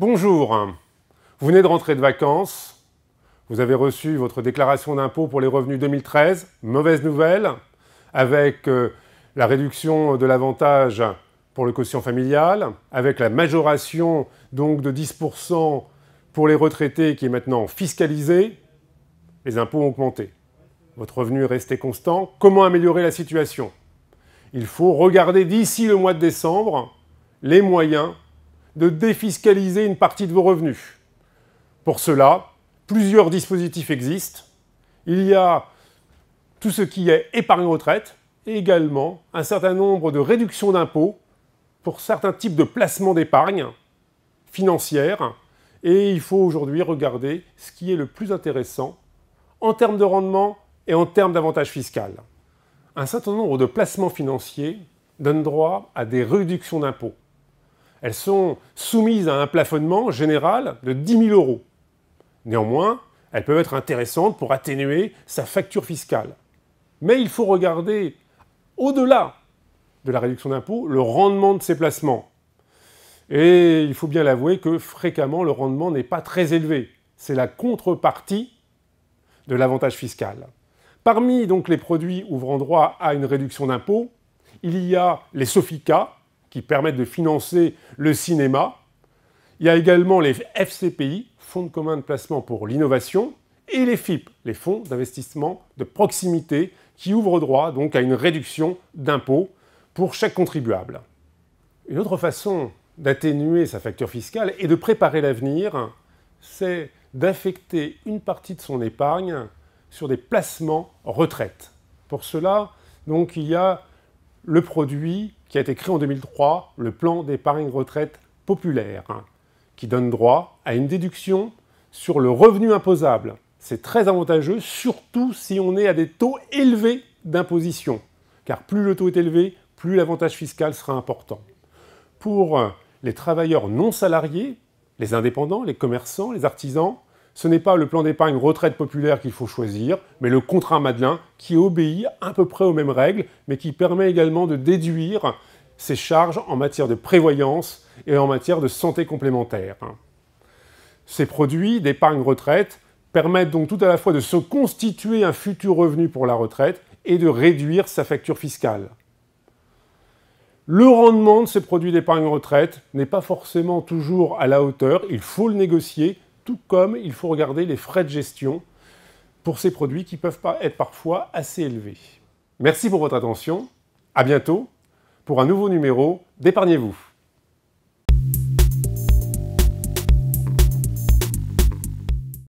Bonjour, vous venez de rentrer de vacances, vous avez reçu votre déclaration d'impôt pour les revenus 2013, mauvaise nouvelle, avec euh, la réduction de l'avantage pour le quotient familial, avec la majoration donc de 10% pour les retraités qui est maintenant fiscalisée, les impôts ont augmenté. Votre revenu est resté constant. Comment améliorer la situation Il faut regarder d'ici le mois de décembre les moyens de défiscaliser une partie de vos revenus. Pour cela, plusieurs dispositifs existent. Il y a tout ce qui est épargne retraite et également un certain nombre de réductions d'impôts pour certains types de placements d'épargne financière. Et il faut aujourd'hui regarder ce qui est le plus intéressant en termes de rendement et en termes d'avantages fiscaux. Un certain nombre de placements financiers donnent droit à des réductions d'impôts elles sont soumises à un plafonnement général de 10 000 euros. Néanmoins, elles peuvent être intéressantes pour atténuer sa facture fiscale. Mais il faut regarder au-delà de la réduction d'impôt le rendement de ces placements. Et il faut bien l'avouer que fréquemment le rendement n'est pas très élevé. C'est la contrepartie de l'avantage fiscal. Parmi donc les produits ouvrant droit à une réduction d'impôt, il y a les Sofica, qui permettent de financer le cinéma. Il y a également les FCPI, Fonds de commun de placement pour l'innovation, et les FIP, les fonds d'investissement de proximité, qui ouvrent droit donc à une réduction d'impôts pour chaque contribuable. Une autre façon d'atténuer sa facture fiscale et de préparer l'avenir, c'est d'affecter une partie de son épargne sur des placements retraite. Pour cela, donc, il y a le produit qui a été créé en 2003, le plan d'épargne retraite populaire, hein, qui donne droit à une déduction sur le revenu imposable. C'est très avantageux, surtout si on est à des taux élevés d'imposition, car plus le taux est élevé, plus l'avantage fiscal sera important. Pour euh, les travailleurs non salariés, les indépendants, les commerçants, les artisans, ce n'est pas le plan d'épargne retraite populaire qu'il faut choisir, mais le contrat Madelin qui obéit à peu près aux mêmes règles, mais qui permet également de déduire ses charges en matière de prévoyance et en matière de santé complémentaire. Ces produits d'épargne retraite permettent donc tout à la fois de se constituer un futur revenu pour la retraite et de réduire sa facture fiscale. Le rendement de ces produits d'épargne retraite n'est pas forcément toujours à la hauteur, il faut le négocier, tout comme il faut regarder les frais de gestion pour ces produits qui peuvent être parfois assez élevés. Merci pour votre attention, à bientôt pour un nouveau numéro d'Épargnez-vous.